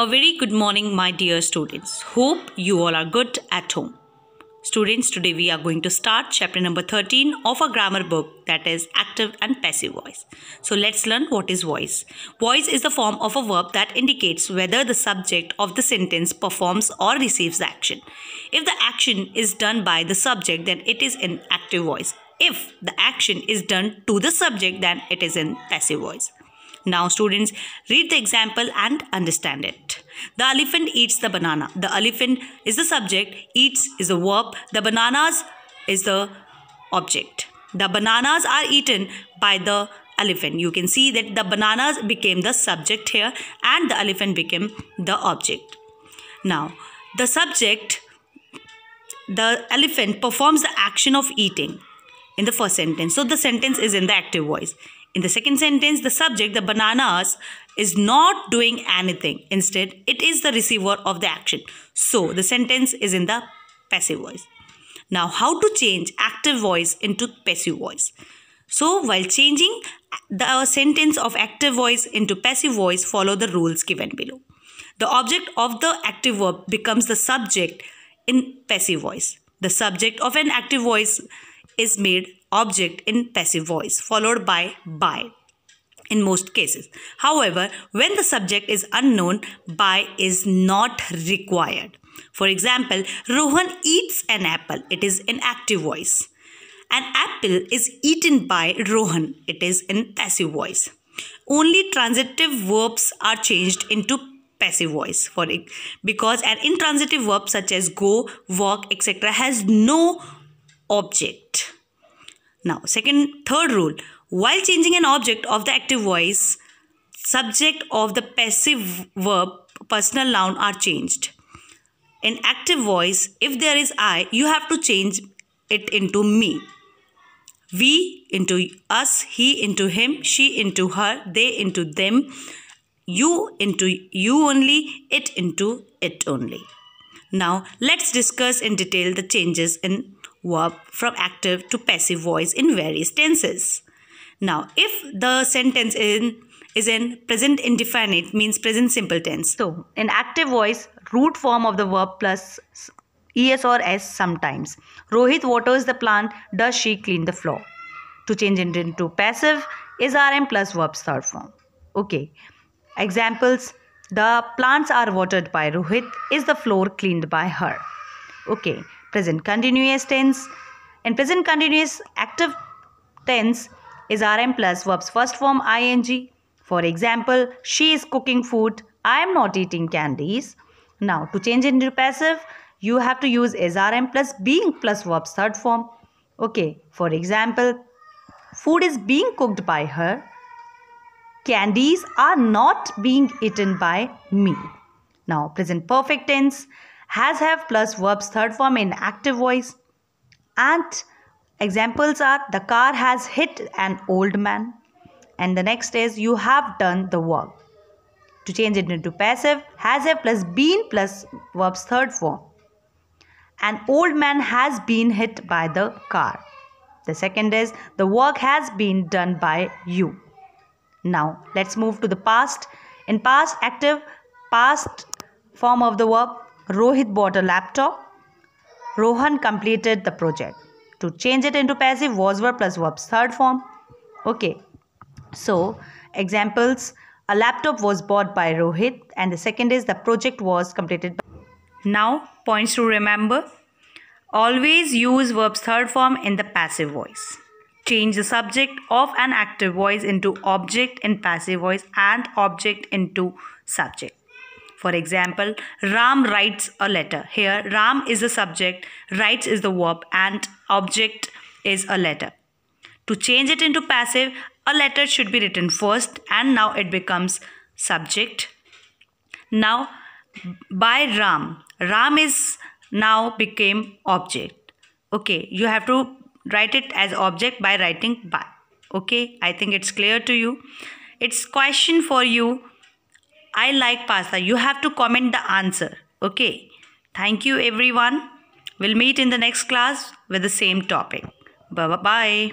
A very good morning, my dear students. Hope you all are good at home. Students, today we are going to start chapter number 13 of a grammar book that is active and passive voice. So let's learn what is voice. Voice is the form of a verb that indicates whether the subject of the sentence performs or receives the action. If the action is done by the subject, then it is in active voice. If the action is done to the subject, then it is in passive voice. Now students, read the example and understand it. The elephant eats the banana. The elephant is the subject, eats is the verb, the bananas is the object. The bananas are eaten by the elephant. You can see that the bananas became the subject here and the elephant became the object. Now, the subject, the elephant performs the action of eating in the first sentence. So, the sentence is in the active voice. In the second sentence, the subject, the bananas, is not doing anything. Instead, it is the receiver of the action. So, the sentence is in the passive voice. Now, how to change active voice into passive voice? So, while changing the sentence of active voice into passive voice, follow the rules given below. The object of the active verb becomes the subject in passive voice. The subject of an active voice is made object in passive voice followed by by in most cases. However, when the subject is unknown, by is not required. For example, Rohan eats an apple. It is in active voice. An apple is eaten by Rohan. It is in passive voice. Only transitive verbs are changed into passive voice for it because an intransitive verb such as go, walk, etc. has no object. Now, second, third rule while changing an object of the active voice, subject of the passive verb, personal noun are changed. In active voice, if there is I, you have to change it into me. We into us, he into him, she into her, they into them, you into you only, it into it only. Now, let's discuss in detail the changes in verb from active to passive voice in various tenses. Now, if the sentence in is in present indefinite means present simple tense. So, in active voice, root form of the verb plus es or s sometimes. Rohit waters the plant. Does she clean the floor? To change it into passive is rm plus verb third form. Okay. Examples: The plants are watered by Rohit. Is the floor cleaned by her? Okay present continuous tense. and present continuous active tense is RM plus verb's first form ing. For example, she is cooking food. I am not eating candies. Now, to change into passive, you have to use SRM plus being plus verb's third form. Okay, for example, food is being cooked by her. Candies are not being eaten by me. Now, present perfect tense has have plus verb's third form in active voice and examples are the car has hit an old man and the next is you have done the work to change it into passive has have plus been plus verb's third form an old man has been hit by the car the second is the work has been done by you now let's move to the past in past active past form of the verb Rohit bought a laptop. Rohan completed the project. To change it into passive was verb plus verb's third form. Okay. So, examples a laptop was bought by Rohit and the second is the project was completed. Now, points to remember. Always use verb's third form in the passive voice. Change the subject of an active voice into object in passive voice and object into subject. For example, Ram writes a letter. Here, Ram is the subject, writes is the verb, and object is a letter. To change it into passive, a letter should be written first, and now it becomes subject. Now, by Ram. Ram is now became object. Okay, you have to write it as object by writing by. Okay, I think it's clear to you. It's question for you I like pasta. You have to comment the answer. Okay. Thank you everyone. We'll meet in the next class with the same topic. Bye-bye.